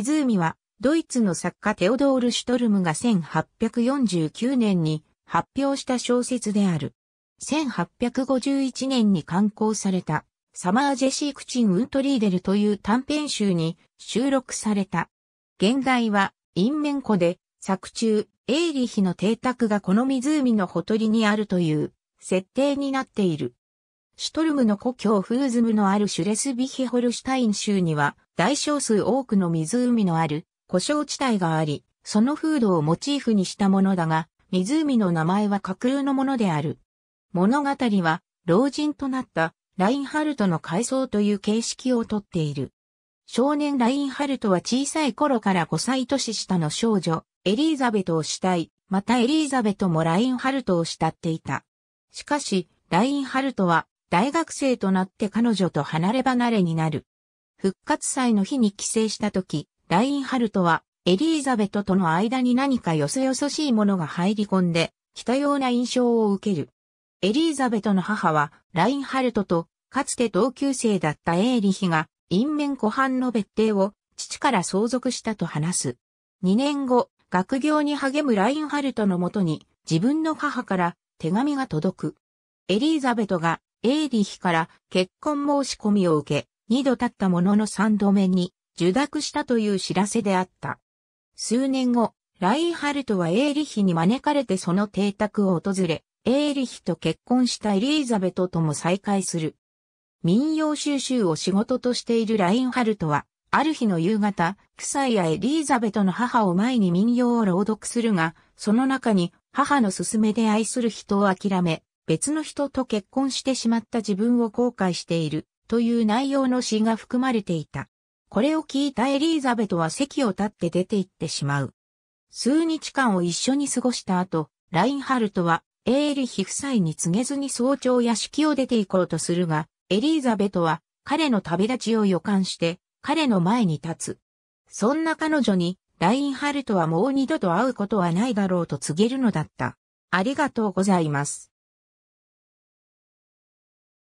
湖は、ドイツの作家テオドール・シュトルムが1849年に発表した小説である。1851年に刊行された、サマージェシークチン・ウントリーデルという短編集に収録された。現代は、インメン湖で、作中、エーリヒの邸宅がこの湖のほとりにあるという設定になっている。シュトルムの故郷フーズムのあるシュレスビヒホルシュタイン州には大小数多くの湖のある故障地帯があり、その風土をモチーフにしたものだが、湖の名前は架空のものである。物語は老人となったラインハルトの回想という形式をとっている。少年ラインハルトは小さい頃から5歳年下の少女、エリーザベトを慕い、またエリーザベトもラインハルトを慕っていた。しかし、ラインハルトは大学生となって彼女と離れ離れになる。復活祭の日に帰省した時、ラインハルトはエリーザベトとの間に何かよそよそしいものが入り込んで、来たような印象を受ける。エリーザベトの母は、ラインハルトと、かつて同級生だったエーリヒが、因縁湖畔の別邸を、父から相続したと話す。2年後、学業に励むラインハルトのもとに、自分の母から手紙が届く。エリーザベトがエーリヒから結婚申し込みを受け、二度経ったものの三度目に受諾したという知らせであった。数年後、ラインハルトはエーリヒに招かれてその邸宅を訪れ、エーリヒと結婚したエリーザベトとも再会する。民謡収集を仕事としているラインハルトは、ある日の夕方、クサイやエリーザベトの母を前に民謡を朗読するが、その中に母の勧めで愛する人を諦め、別の人と結婚してしまった自分を後悔しているという内容の詩が含まれていた。これを聞いたエリーザベトは席を立って出て行ってしまう。数日間を一緒に過ごした後、ラインハルトはエーリヒ夫妻に告げずに早朝屋敷を出て行こうとするが、エリーザベトは彼の旅立ちを予感して彼の前に立つ。そんな彼女にラインハルトはもう二度と会うことはないだろうと告げるのだった。ありがとうございます。